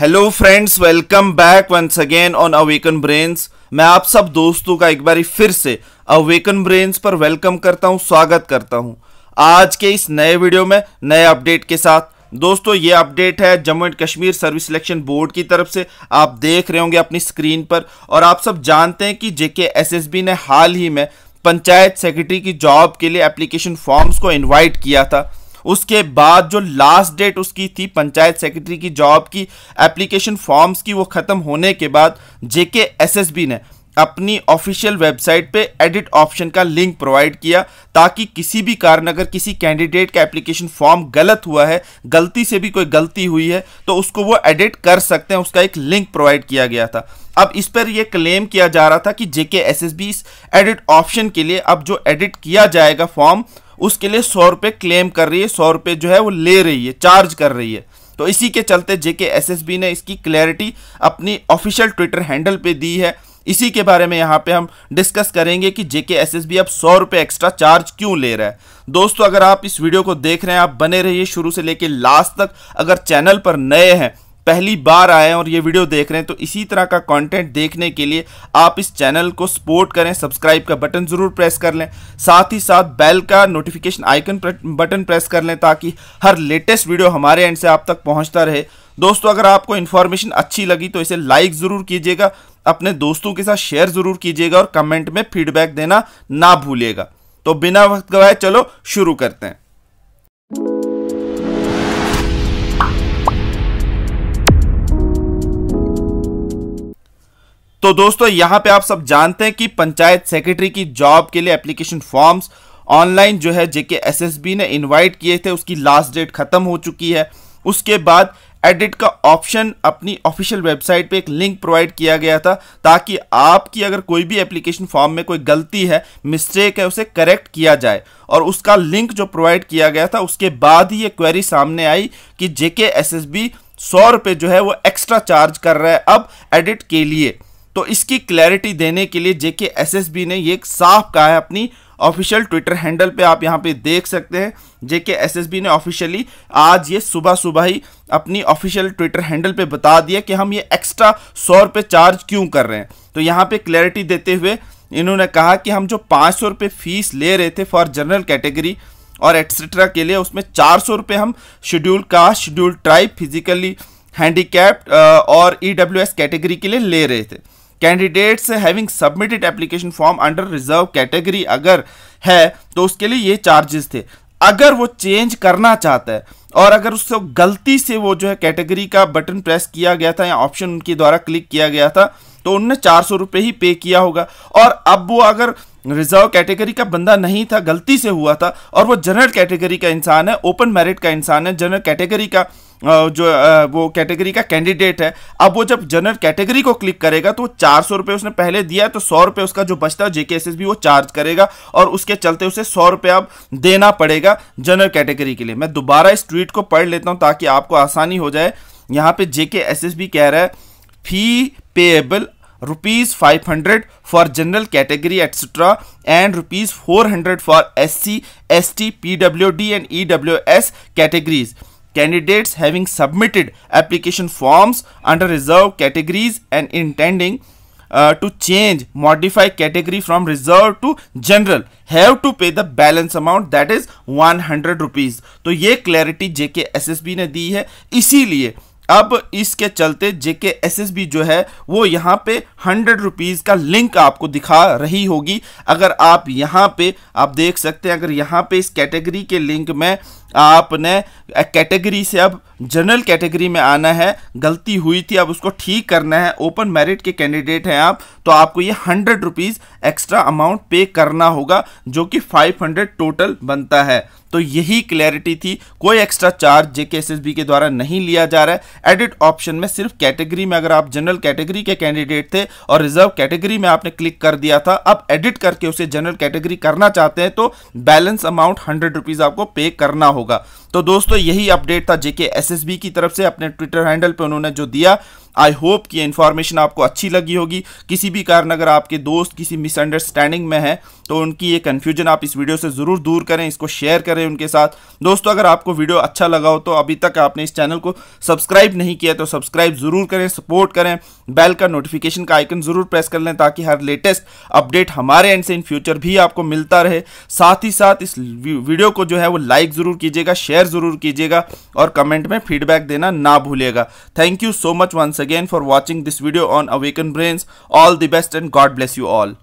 Hello friends welcome back once again on Awaken Brains मैं आप सब दोस्तों का एक बार फिर से अवेकन ब्रेन्स पर वेलकम करता हूं स्वागत करता हूं आज के इस नए वीडियो में नए अपडेट के साथ दोस्तों ये अपडेट है Jammu and Kashmir service selection board की तरफ से आप देख रहे होंगे अपनी स्क्रीन पर और आप सब जानते हैं कि जेके एसएसबी ने हाल ही में पंचायत सेक्रेटरी की जॉब के लिए एप्लीकेशन फॉर्म्स को इन्वाइट किया था उसके बाद जो लास्ट डेट उसकी थी पंचायत सेक्रेटरी की जॉब की एप्लीकेशन फॉर्म्स की वो ख़त्म होने के बाद जेके एसएसबी ने अपनी ऑफिशियल वेबसाइट पे एडिट ऑप्शन का लिंक प्रोवाइड किया ताकि किसी भी कारण अगर किसी कैंडिडेट का एप्लीकेशन फॉर्म गलत हुआ है गलती से भी कोई गलती हुई है तो उसको वो एडिट कर सकते हैं उसका एक लिंक प्रोवाइड किया गया था अब इस पर यह क्लेम किया जा रहा था कि जेके एस इस एडिट ऑप्शन के लिए अब जो एडिट किया जाएगा फॉर्म उसके लिए सौ रुपये क्लेम कर रही है सौ रुपये जो है वो ले रही है चार्ज कर रही है तो इसी के चलते जेके एसएसबी ने इसकी क्लैरिटी अपनी ऑफिशियल ट्विटर हैंडल पे दी है इसी के बारे में यहाँ पे हम डिस्कस करेंगे कि जेके एसएसबी अब सौ रुपये एक्स्ट्रा चार्ज क्यों ले रहा है दोस्तों अगर आप इस वीडियो को देख रहे हैं आप बने रहिए शुरू से लेकर लास्ट तक अगर चैनल पर नए हैं पहली बार आए हैं और ये वीडियो देख रहे हैं तो इसी तरह का कंटेंट देखने के लिए आप इस चैनल को सपोर्ट करें सब्सक्राइब का बटन ज़रूर प्रेस कर लें साथ ही साथ बेल का नोटिफिकेशन आइकन बटन प्रेस कर लें ताकि हर लेटेस्ट वीडियो हमारे एंड से आप तक पहुँचता रहे दोस्तों अगर आपको इन्फॉर्मेशन अच्छी लगी तो इसे लाइक ज़रूर कीजिएगा अपने दोस्तों के साथ शेयर ज़रूर कीजिएगा और कमेंट में फीडबैक देना ना भूलिएगा तो बिना वक्त गवाए चलो शुरू करते हैं तो दोस्तों यहां पे आप सब जानते हैं कि पंचायत सेक्रेटरी की जॉब के लिए एप्लीकेशन फॉर्म्स ऑनलाइन जो है जेके एसएसबी ने इनवाइट किए थे उसकी लास्ट डेट खत्म हो चुकी है उसके बाद एडिट का ऑप्शन अपनी ऑफिशियल वेबसाइट पे एक लिंक प्रोवाइड किया गया था ताकि आपकी अगर कोई भी एप्लीकेशन फॉर्म में कोई गलती है मिस्टेक है उसे करेक्ट किया जाए और उसका लिंक जो प्रोवाइड किया गया था उसके बाद ही ये क्वेरी सामने आई कि जेके एस एस बी सौ रुपये जो है वो एक्स्ट्रा चार्ज कर रहा है अब एडिट के लिए तो इसकी क्लैरिटी देने के लिए जेके एसएसबी ने ये साफ कहा है अपनी ऑफिशियल ट्विटर हैंडल पे आप यहाँ पे देख सकते हैं जेके एसएसबी ने ऑफिशियली आज ये सुबह सुबह ही अपनी ऑफिशियल ट्विटर हैंडल पे बता दिया कि हम ये एक्स्ट्रा सौ रुपये चार्ज क्यों कर रहे हैं तो यहाँ पे क्लैरिटी देते हुए इन्होंने कहा कि हम जो पाँच सौ रुपये फीस ले रहे थे फॉर जनरल कैटेगरी और एट्सट्रा के लिए उसमें चार सौ रुपये हम schedule caste schedule tribe physically handicapped और ई e कैटेगरी के लिए ले रहे थे candidates having submitted application form under reserve category अगर है तो उसके लिए ये चार्जेस थे अगर वो चेंज करना चाहता है और अगर उससे गलती से वो जो है कैटेगरी का बटन प्रेस किया गया था या ऑप्शन उनके द्वारा क्लिक किया गया था तो उनने चार सौ रुपये ही पे किया होगा और अब वो अगर रिजर्व कैटेगरी का बंदा नहीं था गलती से हुआ था और वो जनरल कैटेगरी का इंसान है ओपन मेरिट का इंसान है जनरल कैटेगरी का जो वो कैटेगरी का कैंडिडेट है अब वो जब जनरल कैटेगरी को क्लिक करेगा तो चार सौ रुपये उसने पहले दिया है तो सौ रुपये उसका जो बचता है जेके जेकेएसएसबी वो चार्ज करेगा और उसके चलते उसे सौ रुपये अब देना पड़ेगा जनरल कैटेगरी के लिए मैं दोबारा इस ट्वीट को पढ़ लेता हूँ ताकि आपको आसानी हो जाए यहाँ पे जेके एस कह रहा है fee payable rupees five hundred for general category etcetera and rupees four hundred for S C S T P W D and E W S categories candidates having submitted application forms under reserved categories and intending uh, to change modify category from reserved to general have to pay the balance amount that is 100 rupees तो ये clarity जेके SSB ने दी है इसीलिए अब इसके चलते जेके B जो है वो यहाँ पे हंड्रेड रुपीज़ का लिंक आपको दिखा रही होगी अगर आप यहाँ पे आप देख सकते हैं अगर यहाँ पे इस कैटेगरी के लिंक में आपने कैटेगरी से अब जनरल कैटेगरी में आना है गलती हुई थी अब उसको ठीक करना है ओपन मेरिट के कैंडिडेट हैं आप तो आपको ये हंड्रेड रुपीज़ एक्स्ट्रा अमाउंट पे करना होगा जो कि फाइव हंड्रेड टोटल बनता है तो यही क्लैरिटी थी कोई एक्स्ट्रा चार्ज जेके एस के द्वारा नहीं लिया जा रहा है एडिट ऑप्शन में सिर्फ कैटेगरी में अगर आप जनरल कैटेगरी के कैंडिडेट थे और रिजर्व कैटेगरी में आपने क्लिक कर दिया था अब एडिट करके उसे जनरल कैटेगरी करना चाहते हैं तो बैलेंस अमाउंट हंड्रेड रुपीज़ आपको पे करना होगा तो दोस्तों यही अपडेट था जेके एस एसएसबी की तरफ से अपने ट्विटर हैंडल पर उन्होंने जो दिया आई होप कि इन्फॉर्मेशन आपको अच्छी लगी होगी किसी भी कारण अगर आपके दोस्त किसी मिसअंडरस्टैंडिंग में है तो उनकी ये कन्फ्यूजन आप इस वीडियो से ज़रूर दूर करें इसको शेयर करें उनके साथ दोस्तों अगर आपको वीडियो अच्छा लगा हो तो अभी तक आपने इस चैनल को सब्सक्राइब नहीं किया तो सब्सक्राइब ज़रूर करें सपोर्ट करें बेल का नोटिफिकेशन का आइकन ज़रूर प्रेस कर लें ताकि हर लेटेस्ट अपडेट हमारे एंड से इन फ्यूचर भी आपको मिलता रहे साथ ही साथ इस वीडियो को जो है वो लाइक ज़रूर कीजिएगा शेयर ज़रूर कीजिएगा और कमेंट में फीडबैक देना ना भूलिएगा thank you so much once again for watching this video on Awaken Brains. All the best and God bless you all.